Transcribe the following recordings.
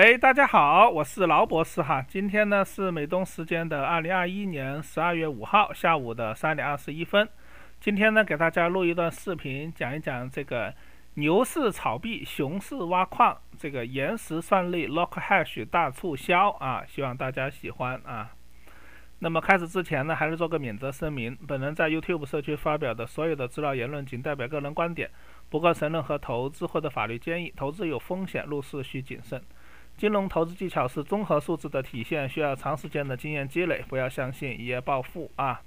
哎，大家好，我是劳博士哈。今天呢是美东时间的二零二一年十二月五号下午的三点二十一分。今天呢给大家录一段视频，讲一讲这个牛市炒币，熊市挖矿，这个岩石算力 l o c k Hash） 大促销啊，希望大家喜欢啊。那么开始之前呢，还是做个免责声明：本人在 YouTube 社区发表的所有的资料言论，仅代表个人观点，不构成任何投资或者法律建议。投资有风险，入市需谨慎。金融投资技巧是综合素质的体现，需要长时间的经验积累。不要相信一夜暴富啊！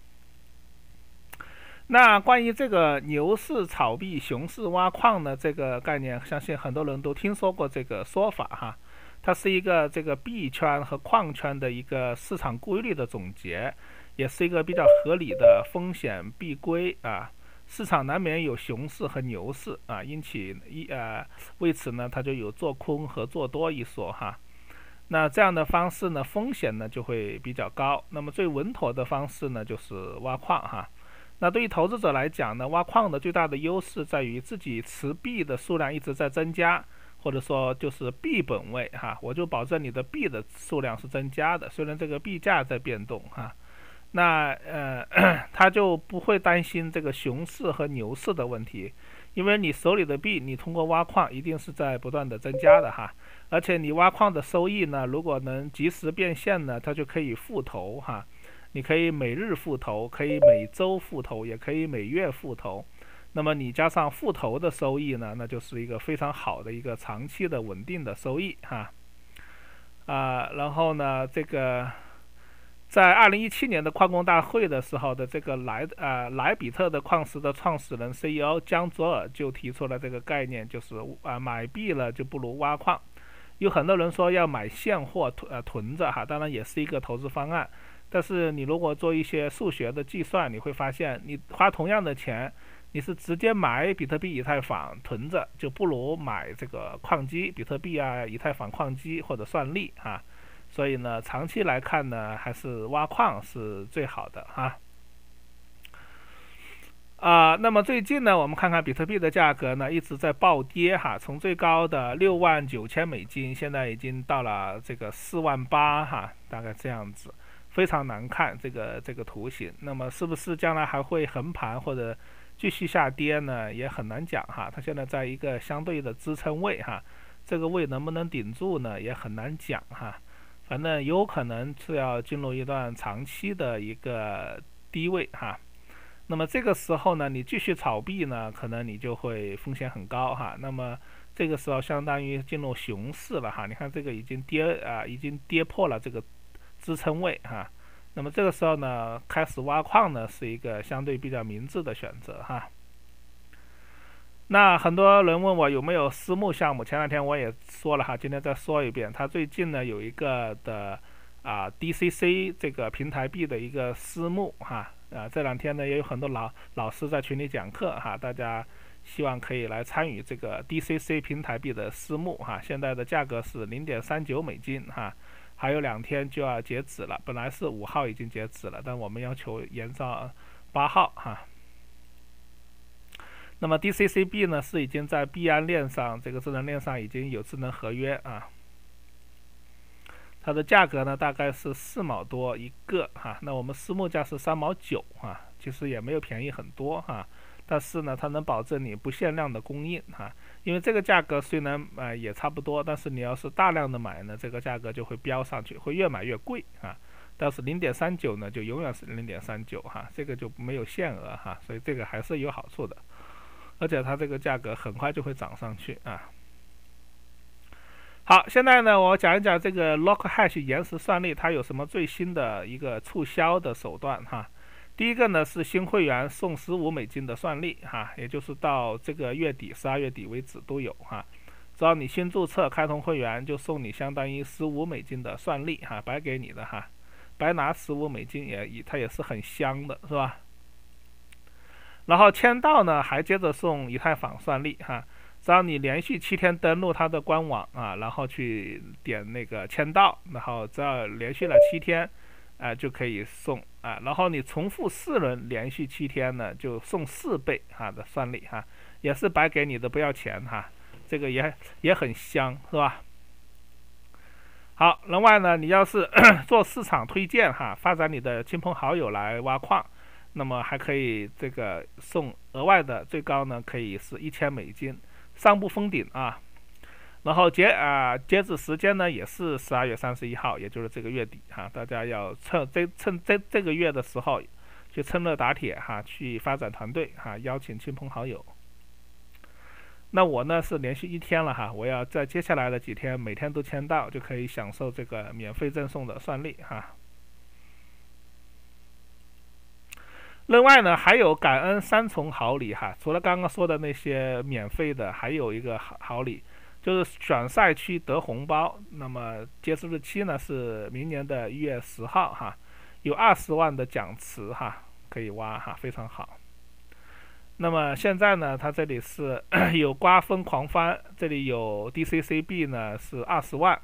那关于这个牛市炒币、熊市挖矿呢？这个概念，相信很多人都听说过这个说法哈。它是一个这个币圈和矿圈的一个市场规律的总结，也是一个比较合理的风险避规啊。市场难免有熊市和牛市啊，因此一呃，为此呢，它就有做空和做多一说哈。那这样的方式呢，风险呢就会比较高。那么最稳妥的方式呢，就是挖矿哈。那对于投资者来讲呢，挖矿的最大的优势在于自己持币的数量一直在增加，或者说就是币本位哈，我就保证你的币的数量是增加的，虽然这个币价在变动哈。那呃，他就不会担心这个熊市和牛市的问题，因为你手里的币，你通过挖矿一定是在不断的增加的哈，而且你挖矿的收益呢，如果能及时变现呢，它就可以复投哈，你可以每日复投，可以每周复投，也可以每月复投，那么你加上复投的收益呢，那就是一个非常好的一个长期的稳定的收益哈，啊，然后呢，这个。在二零一七年的矿工大会的时候的这个莱呃莱比特的矿石的创始人 CEO 江卓尔就提出了这个概念，就是啊买币了就不如挖矿。有很多人说要买现货囤呃囤着哈，当然也是一个投资方案。但是你如果做一些数学的计算，你会发现你花同样的钱，你是直接买比特币、以太坊囤着，就不如买这个矿机，比特币啊、以太坊矿机或者算力啊。所以呢，长期来看呢，还是挖矿是最好的哈。啊，那么最近呢，我们看看比特币的价格呢，一直在暴跌哈，从最高的六万九千美金，现在已经到了这个四万八哈，大概这样子，非常难看这个这个图形。那么是不是将来还会横盘或者继续下跌呢？也很难讲哈。它现在在一个相对的支撑位哈，这个位能不能顶住呢？也很难讲哈。反正有可能是要进入一段长期的一个低位哈，那么这个时候呢，你继续炒币呢，可能你就会风险很高哈。那么这个时候相当于进入熊市了哈，你看这个已经跌啊，已经跌破了这个支撑位哈。那么这个时候呢，开始挖矿呢，是一个相对比较明智的选择哈。那很多人问我有没有私募项目，前两天我也说了哈，今天再说一遍，他最近呢有一个的啊 DCC 这个平台币的一个私募哈，啊这两天呢也有很多老老师在群里讲课哈，大家希望可以来参与这个 DCC 平台币的私募哈，现在的价格是零点三九美金哈，还有两天就要截止了，本来是五号已经截止了，但我们要求延到八号哈。那么 D C C B 呢，是已经在币安链上这个智能链上已经有智能合约啊。它的价格呢，大概是四毛多一个哈。那我们私募价是三毛九啊，其实也没有便宜很多哈。但是呢，它能保证你不限量的供应哈。因为这个价格虽然呃也差不多，但是你要是大量的买呢，这个价格就会飙上去，会越买越贵啊。但是零点三九呢，就永远是零点三九哈，这个就没有限额哈，所以这个还是有好处的。而且它这个价格很快就会涨上去啊。好，现在呢，我讲一讲这个 l o c k Hash 延时算力它有什么最新的一个促销的手段哈。第一个呢是新会员送十五美金的算力哈，也就是到这个月底十二月底为止都有哈。只要你新注册开通会员，就送你相当于十五美金的算力哈，白给你的哈，白拿十五美金也也它也是很香的是吧？然后签到呢，还接着送以太坊算力哈，只要你连续七天登录他的官网啊，然后去点那个签到，然后只要连续了七天，啊就可以送啊。然后你重复四轮连续七天呢，就送四倍啊的算力哈，也是白给你的，不要钱哈，这个也也很香是吧？好，另外呢，你要是 做市场推荐哈，发展你的亲朋好友来挖矿。那么还可以这个送额外的，最高呢可以是一千美金，上不封顶啊。然后截啊截止时间呢也是十二月三十一号，也就是这个月底哈。大家要趁这趁这这个月的时候，去趁热打铁哈，去发展团队哈，邀请亲朋好友。那我呢是连续一天了哈，我要在接下来的几天每天都签到，就可以享受这个免费赠送的算力哈。另外呢，还有感恩三重好礼哈，除了刚刚说的那些免费的，还有一个好好礼，就是选赛区得红包。那么结束日期呢是明年的一月十号哈，有二十万的奖池哈，可以挖哈，非常好。那么现在呢，它这里是 有刮风狂翻，这里有 DCCB 呢是二十万。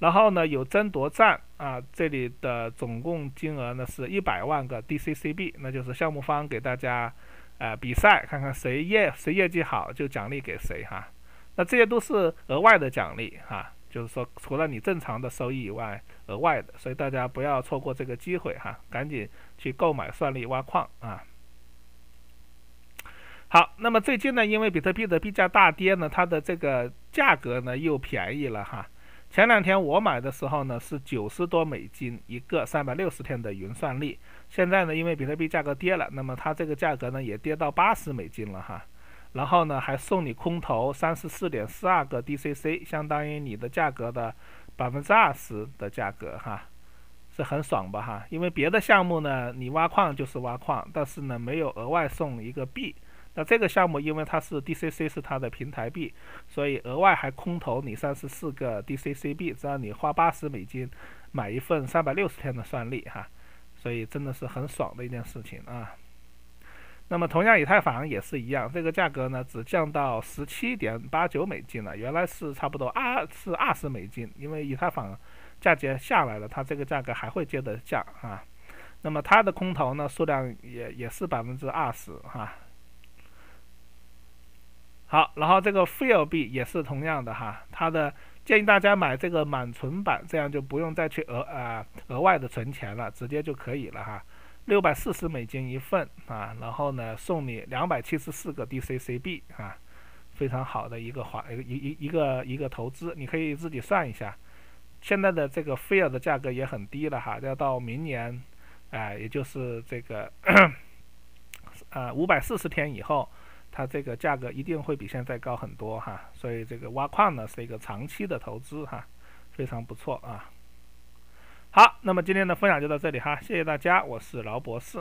然后呢，有争夺战啊，这里的总共金额呢是一百万个 DCCB，那就是项目方给大家，呃，比赛看看谁业谁业绩好就奖励给谁哈。那这些都是额外的奖励哈，就是说除了你正常的收益以外，额外的，所以大家不要错过这个机会哈，赶紧去购买算力挖矿啊。好，那么最近呢，因为比特币的币价大跌呢，它的这个价格呢又便宜了哈。前两天我买的时候呢是九十多美金一个三百六十天的云算力，现在呢因为比特币价格跌了，那么它这个价格呢也跌到八十美金了哈，然后呢还送你空投三十四点四二个 DCC，相当于你的价格的百分之二十的价格哈，是很爽吧哈，因为别的项目呢你挖矿就是挖矿，但是呢没有额外送一个币。那这个项目因为它是 DCC 是它的平台币，所以额外还空投你三十四个 DCC 币，只要你花八十美金买一份三百六十天的算力哈，所以真的是很爽的一件事情啊。那么同样以太坊也是一样，这个价格呢只降到十七点八九美金了，原来是差不多二，是二十美金，因为以太坊价格下来了，它这个价格还会接着降啊。那么它的空投呢数量也也是百分之二十哈。好，然后这个 feel 币也是同样的哈，它的建议大家买这个满存版，这样就不用再去额呃额外的存钱了，直接就可以了哈。六百四十美金一份啊，然后呢送你两百七十四个 DCCB 啊，非常好的一个划一一一个一个投资，你可以自己算一下。现在的这个 f 菲尔的价格也很低了哈，要到明年，啊，也就是这个，啊 五百四十天以后。它这个价格一定会比现在高很多哈，所以这个挖矿呢是一个长期的投资哈，非常不错啊。好，那么今天的分享就到这里哈，谢谢大家，我是劳博士。